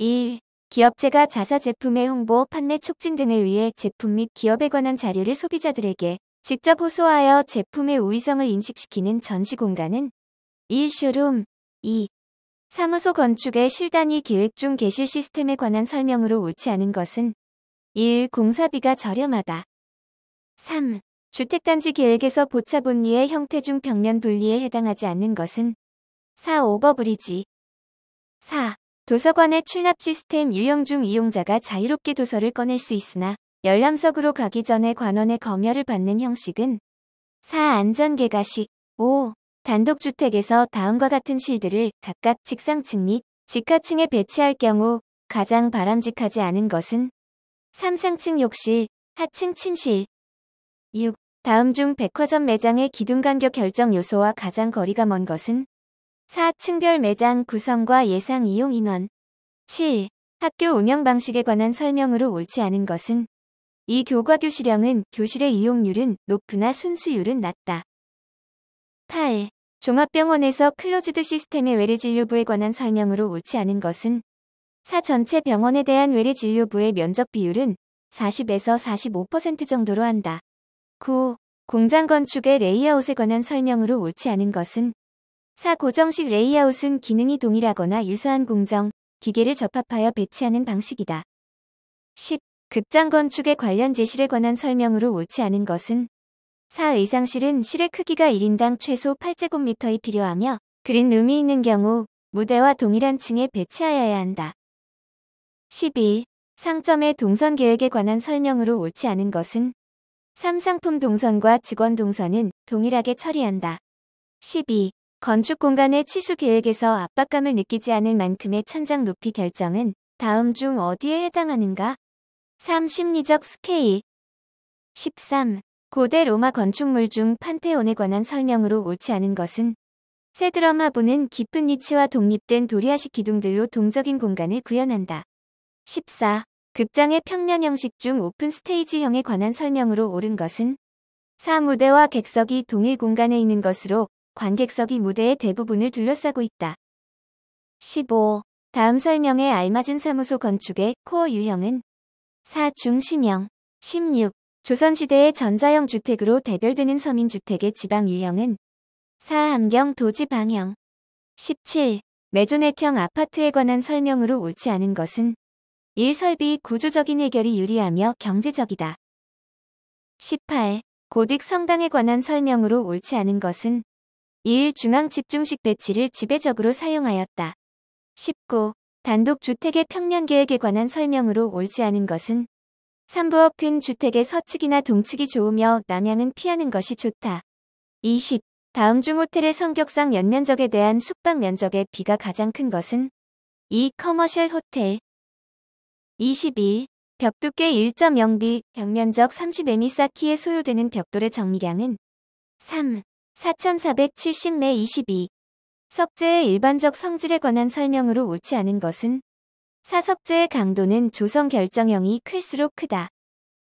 1. 기업체가 자사 제품의 홍보, 판매 촉진 등을 위해 제품 및 기업에 관한 자료를 소비자들에게 직접 호소하여 제품의 우위성을 인식시키는 전시 공간은 1. 쇼룸 2. 사무소 건축의 실단위 계획 중 개실 시스템에 관한 설명으로 옳지 않은 것은 1. 공사비가 저렴하다. 3. 주택단지 계획에서 보차 분리의 형태 중 벽면 분리에 해당하지 않는 것은 4. 오버브리지 4. 도서관의 출납 시스템 유형 중 이용자가 자유롭게 도서를 꺼낼 수 있으나 열람석으로 가기 전에 관원의 검열을 받는 형식은 4. 안전개가식 5. 단독주택에서 다음과 같은 실들을 각각 직상층 및 직하층에 배치할 경우 가장 바람직하지 않은 것은 3상층 욕실, 하층 침실 6. 다음 중 백화점 매장의 기둥 간격 결정 요소와 가장 거리가 먼 것은 4층별 매장 구성과 예상 이용 인원 7. 학교 운영 방식에 관한 설명으로 옳지 않은 것은 이 교과교 실형은 교실의 이용률은 높으나 순수율은 낮다. 8. 종합병원에서 클로즈드 시스템의 외래진료부에 관한 설명으로 옳지 않은 것은 4. 전체 병원에 대한 외래진료부의 면적 비율은 40에서 45% 정도로 한다. 9. 공장 건축의 레이아웃에 관한 설명으로 옳지 않은 것은 4. 고정식 레이아웃은 기능이 동일하거나 유사한 공정, 기계를 접합하여 배치하는 방식이다. 10. 극장 건축에 관련 제실에 관한 설명으로 옳지 않은 것은 4. 의상실은 실의 크기가 1인당 최소 8제곱미터이 필요하며 그린룸이 있는 경우 무대와 동일한 층에 배치하여야 한다. 11. 상점의 동선 계획에 관한 설명으로 옳지 않은 것은 3. 상품 동선과 직원 동선은 동일하게 처리한다. 12. 건축 공간의 치수 계획에서 압박감을 느끼지 않을 만큼의 천장 높이 결정은 다음 중 어디에 해당하는가? 3. 심리적 스케일 13. 고대 로마 건축물 중 판테온에 관한 설명으로 옳지 않은 것은 세드러마부는 깊은 니치와 독립된 도리아식 기둥들로 동적인 공간을 구현한다. 14. 극장의 평면 형식 중 오픈 스테이지형에 관한 설명으로 옳은 것은 4. 무대와 객석이 동일 공간에 있는 것으로 관객석이 무대의 대부분을 둘러싸고 있다. 15. 다음 설명에 알맞은 사무소 건축의 코어 유형은 4중 심형 16. 조선시대의 전자형 주택으로 대별되는 서민주택의 지방 유형은 4함경 도지 방형 17. 메조넷형 아파트에 관한 설명으로 옳지 않은 것은 1. 설비 구조적인 해결이 유리하며 경제적이다. 18. 고딕 성당에 관한 설명으로 옳지 않은 것은 2일 중앙 집중식 배치를 지배적으로 사용하였다. 19. 단독주택의 평면계획에 관한 설명으로 옳지 않은 것은 3부업 큰 주택의 서측이나 동측이 좋으며 남향은 피하는 것이 좋다. 20. 다음 중 호텔의 성격상 연면적에 대한 숙박 면적의 비가 가장 큰 것은 2. 커머셜 호텔 21. 벽 두께 1.0비, 벽면적 30mm 쌓기에 소요되는 벽돌의 정리량은 3. 4470매 22 석재의 일반적 성질에 관한 설명으로 옳지 않은 것은 사석재의 강도는 조성 결정형이 클수록 크다.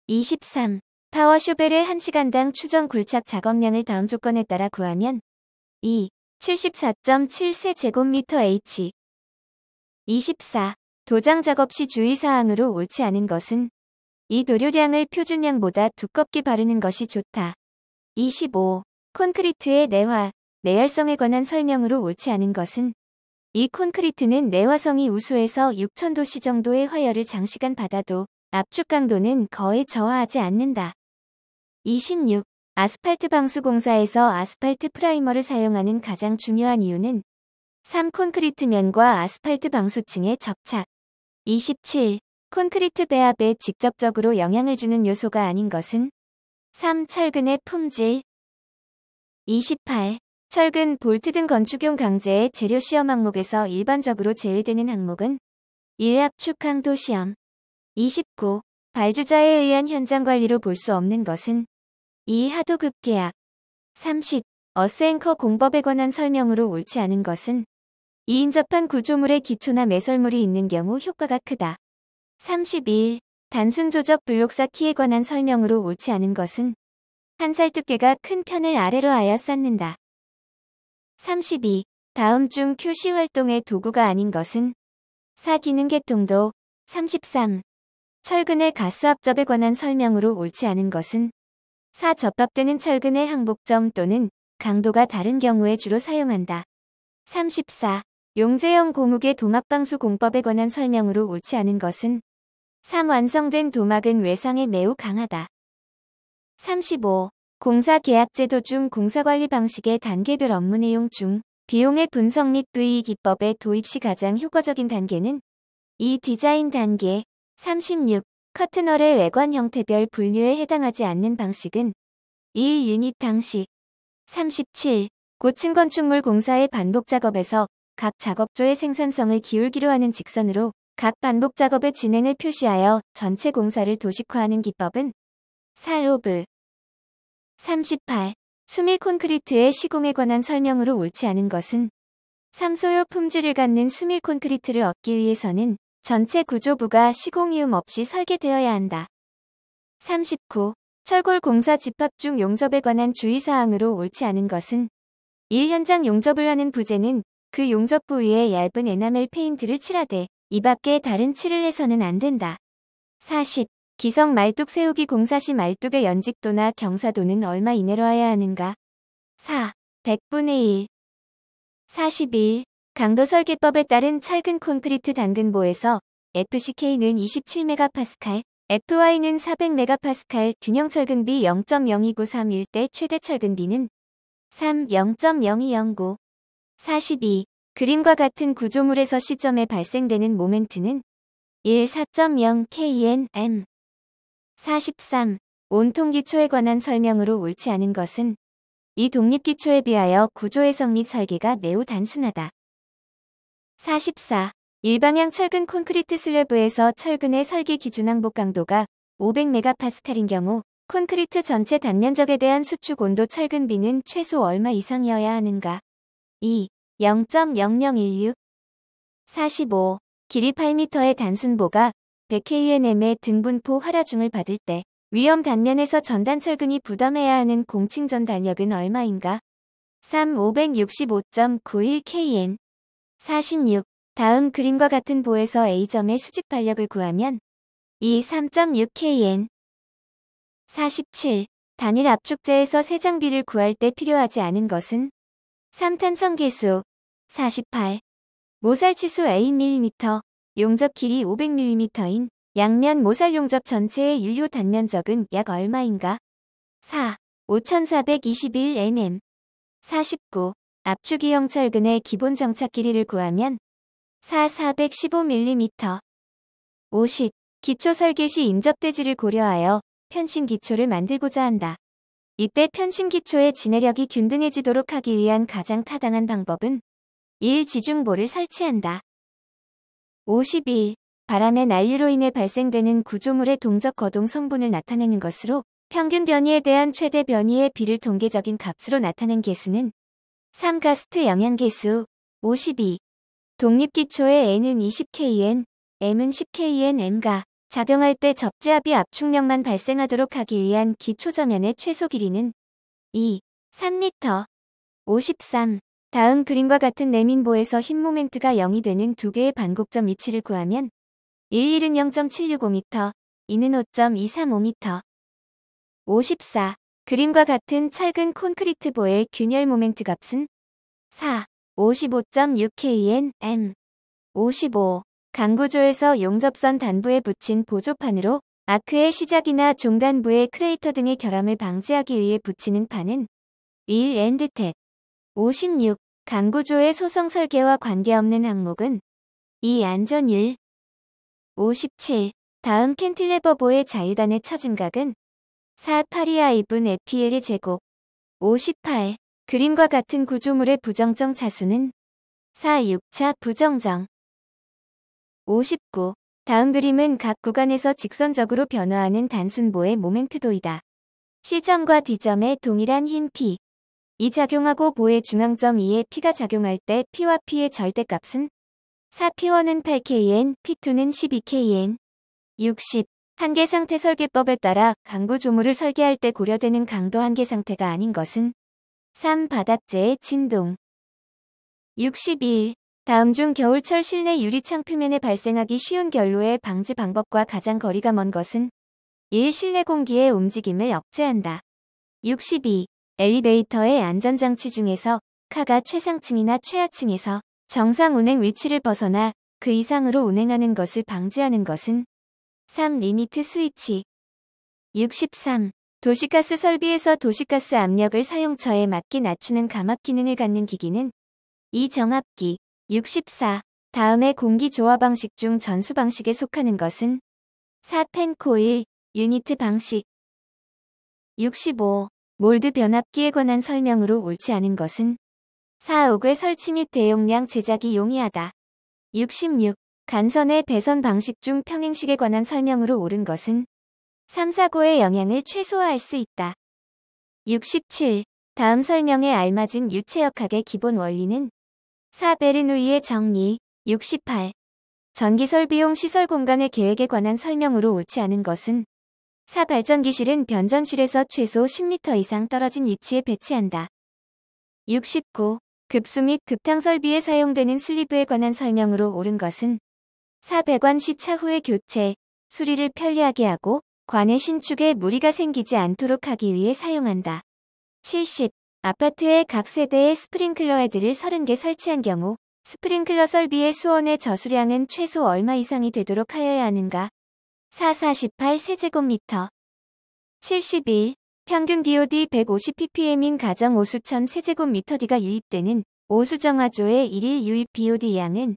23. 파워쇼벨의 1시간당 추정 굴착 작업량을 다음 조건에 따라 구하면 2. 7 4 7세제곱미터 H 24. 도장 작업 시 주의사항으로 옳지 않은 것은 이 도료량을 표준량보다 두껍게 바르는 것이 좋다. 25. 콘크리트의 내화, 내열성에 관한 설명으로 옳지 않은 것은 이 콘크리트는 내화성이 우수해서 6천도씨 정도의 화열을 장시간 받아도 압축 강도는 거의 저하하지 않는다. 26. 아스팔트 방수공사에서 아스팔트 프라이머를 사용하는 가장 중요한 이유는 3. 콘크리트 면과 아스팔트 방수층의 접착 27. 콘크리트 배합에 직접적으로 영향을 주는 요소가 아닌 것은 3. 철근의 품질 28. 철근, 볼트 등 건축용 강제의 재료 시험 항목에서 일반적으로 제외되는 항목은 일압축 항도 시험 29. 발주자에 의한 현장 관리로 볼 수 없는 것은 2. 하도급 계약 30. 어스앵커 공법에 관한 설명으로 옳지 않은 것은 이인접한 구조물의 기초나 매설물이 있는 경우 효과가 크다. 31. 단순 조적 블록쌓기에 관한 설명으로 옳지 않은 것은 한살 두께가 큰 편을 아래로 하여 쌓는다. 32. 다음 중 QC 활동의 도구가 아닌 것은 4. 기능계통도 33. 철근의 가스압접에 관한 설명으로 옳지 않은 것은 4. 접합되는 철근의 항복점 또는 강도가 다른 경우에 주로 사용한다. 34. 용제형 고무계 도막방수 공법에 관한 설명으로 옳지 않은 것은 3. 완성된 도막은 외상에 매우 강하다. 35. 공사계약제도 중 공사관리 방식의 단계별 업무 내용 중 비용의 분석 및 부의 기법의 도입 시 가장 효과적인 단계는 이 디자인 단계 36. 커튼월의 외관 형태별 분류에 해당하지 않는 방식은 이 유닛 방식 37. 고층 건축물 공사의 반복 작업에서 각 작업조의 생산성을 기울기로 하는 직선으로 각 반복 작업의 진행을 표시하여 전체 공사를 도식화하는 기법은 사로브 38. 수밀 콘크리트의 시공에 관한 설명으로 옳지 않은 것은 삼소요 품질을 갖는 수밀 콘크리트를 얻기 위해서는 전체 구조부가 시공이음 없이 설계되어야 한다. 39. 철골 공사 집합 중 용접에 관한 주의사항으로 옳지 않은 것은 일 현장 용접을 하는 부재는 그 용접 부위에 얇은 에나멜 페인트를 칠하되 이 밖에 다른 칠을 해서는 안 된다. 40. 기성 말뚝 세우기 공사시 말뚝의 연직도나 경사도는 얼마 이내로 해야 하는가? 4. 100분의 1 41. 강도설계법에 따른 철근 콘크리트 당근보에서 FCK는 27MPa, FY는 400MPa 균형 철근비 0.0293일 대 최대 철근비는 3. 0.0209 42. 그림과 같은 구조물에서 시점에 발생되는 모멘트는 1. 4.0 KNM 43. 온통기초에 관한 설명으로 옳지 않은 것은 이 독립기초에 비하여 구조 해석 및 설계가 매우 단순하다. 44. 일방향 철근 콘크리트 슬래브에서 철근의 설계 기준 항복 강도가 500메가파스칼인 경우 콘크리트 전체 단면적에 대한 수축 온도 철근비는 최소 얼마 이상이어야 하는가? 2. 0.0016 45. 길이 8m의 단순보가 100KNM의 등분포 활화중을 받을 때 위험 단면에서 전단 철근이 부담해야 하는 공칭전 단력은 얼마인가? 3 565.91KN 46. 다음 그림과 같은 보에서 A점의 수직 반력을 구하면 2 3.6KN 47. 단일 압축제에서 세장비를 구할 때 필요하지 않은 것은 3탄성 계수 48. 모살치수 A 1mm 용접 길이 500mm인 양면 모살 용접 전체의 유효 단면적은 약 얼마인가? 4. 5 4 2 1 m m 49. 압축이형 철근의 기본 정착 길이를 구하면 4. 415mm 50. 기초 설계 시 인접대지를 고려하여 편심 기초를 만들고자 한다. 이때 편심 기초의 지내력이 균등해지도록 하기 위한 가장 타당한 방법은 1. 지중보를 설치한다. 52. 바람의 난류로 인해 발생되는 구조물의 동적 거동 성분을 나타내는 것으로 평균 변이에 대한 최대 변이의 비를 동계적인 값으로 나타낸 개수는 3. 가스트 영향계수 52. 독립기초의 N은 20KN, M은 10KN, N가 작용할 때 접지압이 압축력만 발생하도록 하기 위한 기초저면의 최소 길이는 2. 3m 53. 다음 그림과 같은 내민보에서 흰 모멘트가 0이 되는 두 개의 반곡점 위치를 구하면 1, 1은 0.765m, 2는 5.235m. 54. 그림과 같은 찰근 콘크리트 보의 균열 모멘트 값은 4, 55.6kN, m. 55. 강구조에서 용접선 단부에 붙인 보조판으로 아크의 시작이나 종단부의 크레이터 등의 결함을 방지하기 위해 붙이는 판은 1 엔드텍. 56. 강구조의 소성 설계와 관계없는 항목은 이 안전 1. 57. 다음 캔틸레버보의 자유단의 처짐각은 4. 파리아 2분 에피엘의 제곱 58. 그림과 같은 구조물의 부정정 자수는 4. 6차 부정정 59. 다음 그림은 각 구간에서 직선적으로 변화하는 단순보의 모멘트도이다. C점과 D점의 동일한 힘 P, 이 작용하고 보의 중앙점 2에 P가 작용할 때 P와 P의 절대값은 4P1은 8KN, P2는 12KN. 60. 한계 상태 설계법에 따라 강구 조물을 설계할 때 고려되는 강도 한계 상태가 아닌 것은 3. 바닥재의 진동. 62. 다음 중 겨울철 실내 유리창 표면에 발생하기 쉬운 결로의 방지 방법과 가장 거리가 먼 것은 1. 실내 공기의 움직임을 억제한다. 62. 엘리베이터의 안전장치 중에서 카가 최상층이나 최하층에서 정상 운행 위치를 벗어나 그 이상으로 운행하는 것을 방지하는 것은 3. 리미트 스위치 63. 도시가스 설비에서 도시가스 압력을 사용처에 맞게 낮추는 감압 기능을 갖는 기기는 2. 정압기 64. 다음에 공기 조화 방식 중 전수 방식에 속하는 것은 4. 펜코일 유니트 방식 65. 몰드 변압기에 관한 설명으로 옳지 않은 것은 4억의 설치 및 대용량 제작이 용이하다. 66. 간선의 배선 방식 중 평행식에 관한 설명으로 옳은 것은 3, 사고의 영향을 최소화할 수 있다. 67. 다음 설명에 알맞은 유체역학의 기본 원리는 4. 베르누이의 정리 68. 전기설 비용 시설 공간의 계획에 관한 설명으로 옳지 않은 것은 4. 발전기실은 변전실에서 최소 10m 이상 떨어진 위치에 배치한다. 69. 급수 및 급탕 설비에 사용되는 슬리브에 관한 설명으로 옳은 것은 4 0 0관시차후에 교체, 수리를 편리하게 하고 관의 신축에 무리가 생기지 않도록 하기 위해 사용한다. 70. 아파트의 각 세대에 스프링클러 헤드를 30개 설치한 경우 스프링클러 설비의 수원의 저수량은 최소 얼마 이상이 되도록 하여야 하는가? 448 세제곱미터 71. 평균 BOD 150ppm인 가정 오수천 세제곱미터 d 가 유입되는 오수정화조의 1일 유입 BOD 양은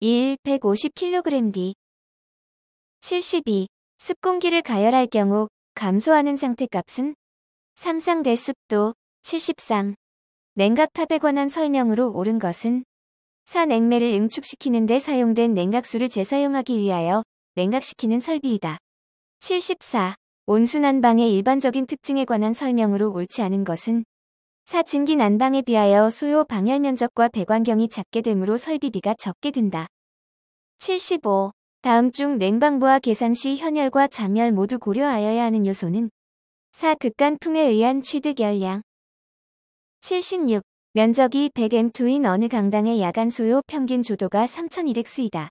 1. 150kgD 72. 습공기를 가열할 경우 감소하는 상태값은 삼상 대습도 73. 냉각탑에 관한 설명으로 옳은 것은 산냉매를 응축시키는 데 사용된 냉각수를 재사용하기 위하여 냉각시키는 설비이다. 74. 온순난방의 일반적인 특징에 관한 설명으로 옳지 않은 것은 사진기 난방에 비하여 소요 방열 면적과 배관경이 작게 되므로 설비비가 적게 든다. 75. 다음 중냉방부와 계산 시 현열과 잠열 모두 고려하여야 하는 요소는 4. 극간풍에 의한 취득 열량 76. 면적이 100M2인 어느 강당의 야간 소요 평균 조도가 3200스이다.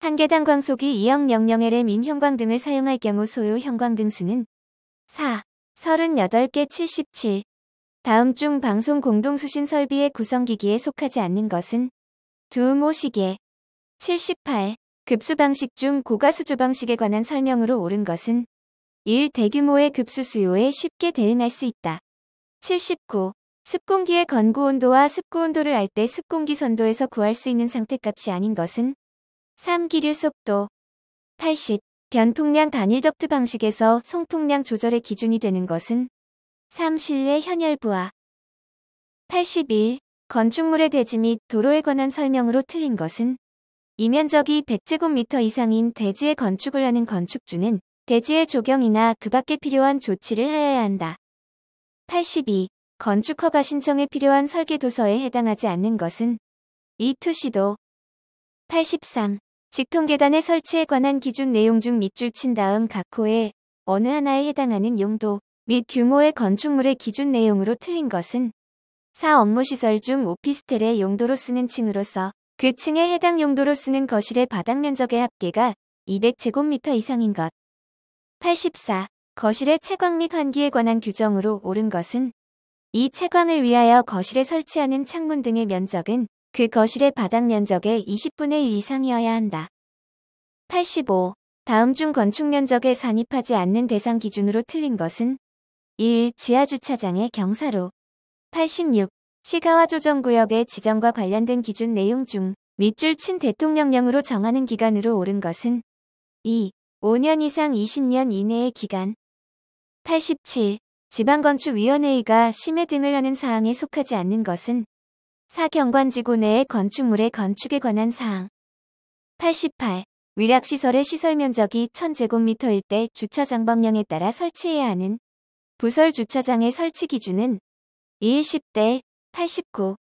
한계당 광속이 2억 00LM인 형광등을 사용할 경우 소요 형광등 수는 4, 38개 77. 다음 중 방송 공동수신 설비의 구성기기에 속하지 않는 것은 두모 시계 78. 급수 방식 중 고가 수조 방식에 관한 설명으로 옳은 것은 1. 대규모의 급수 수요에 쉽게 대응할 수 있다. 79. 습공기의 건구 온도와 습구 온도를 알 때 습공기 선도에서 구할 수 있는 상태값이 아닌 것은 3. 기류 속도 80. 변풍량 단일덕트 방식에서 송풍량 조절의 기준이 되는 것은 3. 실내 현열부하 81. 건축물의 대지 및 도로에 관한 설명으로 틀린 것은 이면적이 100제곱미터 이상인 대지의 건축을 하는 건축주는 대지의 조경이나 그 밖에 필요한 조치를 하여야 한다. 82. 건축허가 신청에 필요한 설계도서에 해당하지 않는 것은 이투시도 83. 직통 계단의 설치에 관한 기준 내용 중 밑줄 친 다음 각 호에 어느 하나에 해당하는 용도 및 규모의 건축물의 기준 내용으로 틀린 것은 사 업무시설 중 오피스텔의 용도로 쓰는 층으로서 그 층에 해당 용도로 쓰는 거실의 바닥 면적의 합계가 200제곱미터 이상인 것. 84. 거실의 채광 및 환기에 관한 규정으로 옳은 것은 이 채광을 위하여 거실에 설치하는 창문 등의 면적은 그 거실의 바닥 면적의 20분의 1 이상이어야 한다. 85. 다음 중 건축 면적에 산입하지 않는 대상 기준으로 틀린 것은 1. 지하주차장의 경사로 86. 시가와 조정구역의 지정과 관련된 기준 내용 중 밑줄 친 대통령령으로 정하는 기간으로 옳은 것은 2. 5년 이상 20년 이내의 기간 87. 지방건축위원회의가 심해 등을 하는 사항에 속하지 않는 것은 사경관지구 내의 건축물의 건축에 관한 사항 88. 위락시설의 시설 면적이 1000제곱미터일 때 주차장 법령에 따라 설치해야 하는 부설 주차장의 설치 기준은 2 10대 89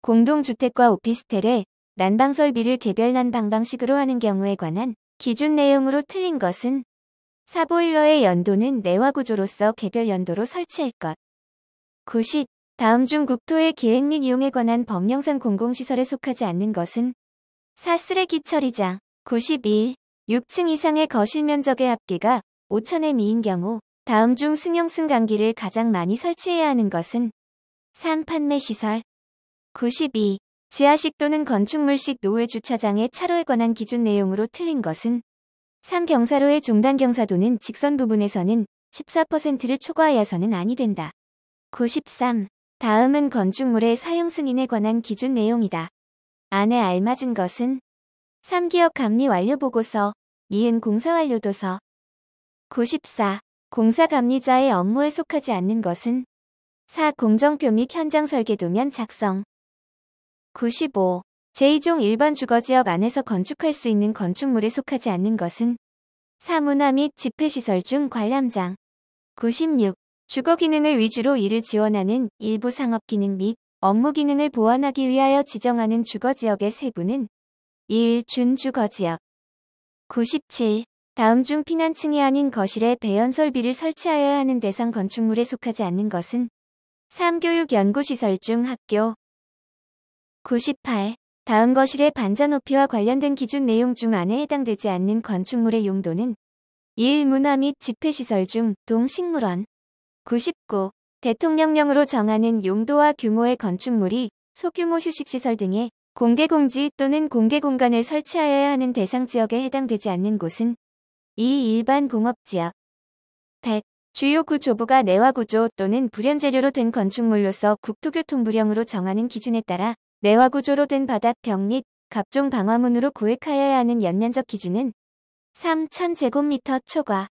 공동주택과 오피스텔의 난방 설비를 개별 난방 방식으로 하는 경우에 관한 기준 내용으로 틀린 것은 사보일러의 연도는 내화 구조로서 개별 연도로 설치할 것. 90. 다음 중 국토의 계획 및 이용에 관한 법령상 공공시설에 속하지 않는 것은 사 쓰레기 처리자91 6층 이상의 거실 면적의 합계가 5천에 미인 경우 다음 중 승용승 감기를 가장 많이 설치해야 하는 것은 3. 판매 시설 92. 지하식 또는 건축물식 노후 주차장의 차로에 관한 기준 내용으로 틀린 것은 3. 경사로의 종단 경사도는 직선 부분에서는 14%를 초과하여서는 아니 된다. 93. 다음은 건축물의 사용 승인에 관한 기준 내용이다. 안에 알맞은 것은 3기업 감리 완료 보고서, 니은 공사 완료 도서 94. 공사 감리자의 업무에 속하지 않는 것은 4. 공정표 및 현장 설계 도면 작성 95. 제2종 일반 주거지역 안에서 건축할 수 있는 건축물에 속하지 않는 것은 사문화 및 집회시설 중 관람장 96. 주거 기능을 위주로 이를 지원하는 일부 상업 기능 및 업무 기능을 보완하기 위하여 지정하는 주거 지역의 세부는 1. 준주거 지역 97. 다음 중 피난층이 아닌 거실에 배연 설비를 설치하여야 하는 대상 건축물에 속하지 않는 것은 3. 교육 연구시설 중 학교 98. 다음 거실의 반자 높이와 관련된 기준 내용 중 안에 해당되지 않는 건축물의 용도는 1. 문화 및 집회시설 중 동식물원 99. 대통령령으로 정하는 용도와 규모의 건축물이 소규모 휴식시설 등에 공개공지 또는 공개공간을 설치하여야 하는 대상지역에 해당되지 않는 곳은 이 일반 공업지역 100. 주요 구조부가 내화구조 또는 불연재료로 된 건축물로서 국토교통부령으로 정하는 기준에 따라 내화구조로 된 바닥 벽 및각종 방화문으로 구획하여야 하는 연면적 기준은 3,000제곱미터 초과